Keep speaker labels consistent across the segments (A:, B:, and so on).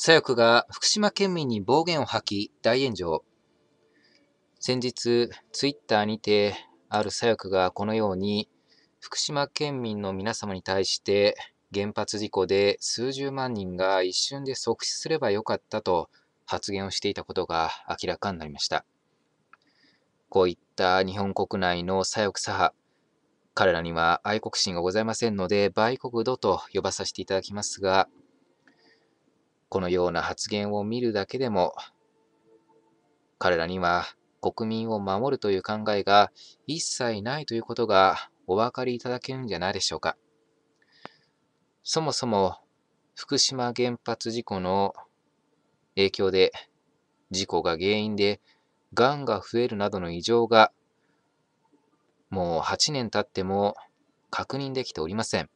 A: 左翼が福島県民に暴言を吐き大炎上。先日、ツイッターにて、ある左翼がこのように、福島県民の皆様に対して、原発事故で数十万人が一瞬で即死すればよかったと発言をしていたことが明らかになりました。こういった日本国内の左翼左派、彼らには愛国心がございませんので、売国度と呼ばさせていただきますが、このような発言を見るだけでも、彼らには国民を守るという考えが一切ないということがお分かりいただけるんじゃないでしょうか。そもそも福島原発事故の影響で事故が原因で癌が増えるなどの異常がもう8年経っても確認できておりません。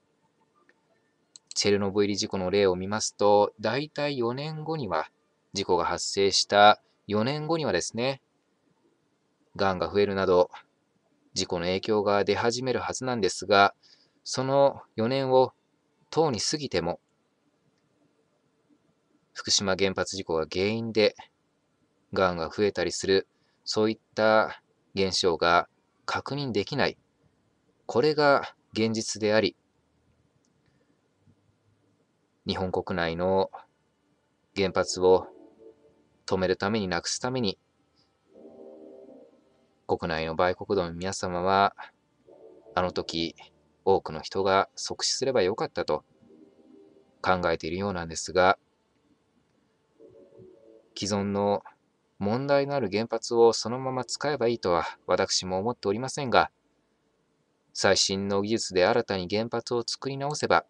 A: チェルノブイリ事故の例を見ますと、大体4年後には、事故が発生した4年後にはですね、がんが増えるなど、事故の影響が出始めるはずなんですが、その4年をとうに過ぎても、福島原発事故が原因で、がんが増えたりする、そういった現象が確認できない。これが現実であり、日本国内の原発を止めるために、なくすために、国内の売国奴の皆様は、あの時、多くの人が即死すればよかったと考えているようなんですが、既存の問題のある原発をそのまま使えばいいとは私も思っておりませんが、最新の技術で新たに原発を作り直せば、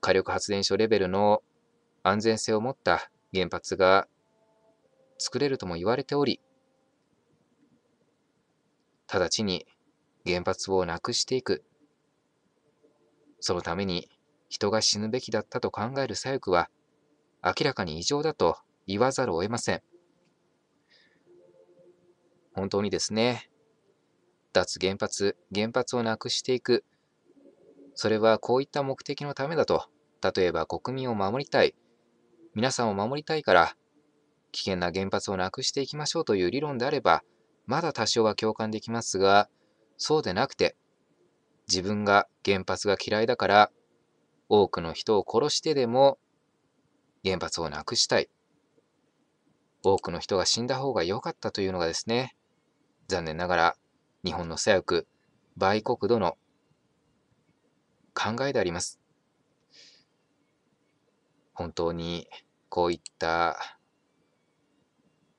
A: 火力発電所レベルの安全性を持った原発が作れるとも言われており、直ちに原発をなくしていく。そのために人が死ぬべきだったと考える左翼は明らかに異常だと言わざるを得ません。本当にですね、脱原発、原発をなくしていく、それはこういった目的のためだと。例えば国民を守りたい。皆さんを守りたいから、危険な原発をなくしていきましょうという理論であれば、まだ多少は共感できますが、そうでなくて、自分が原発が嫌いだから、多くの人を殺してでも原発をなくしたい。多くの人が死んだ方が良かったというのがですね、残念ながら日本の左翼、売国度の考えであります。本当にこういった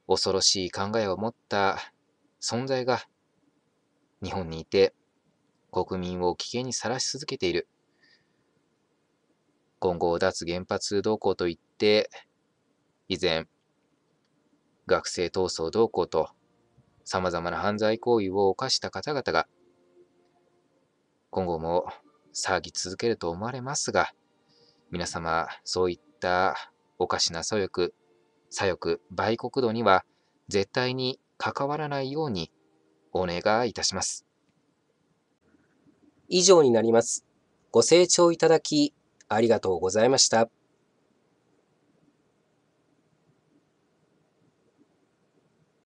A: 恐ろしい考えを持った存在が日本にいて国民を危険にさらし続けている。今後脱原発動向といって以前学生闘争動向と様々な犯罪行為を犯した方々が今後も騒ぎ続けると思われますが、皆様、そういったおかしな左翼、左翼、売国度には絶対に関わらないようにお願いいたします。以上になります。ご清聴いただき、ありがとうございました。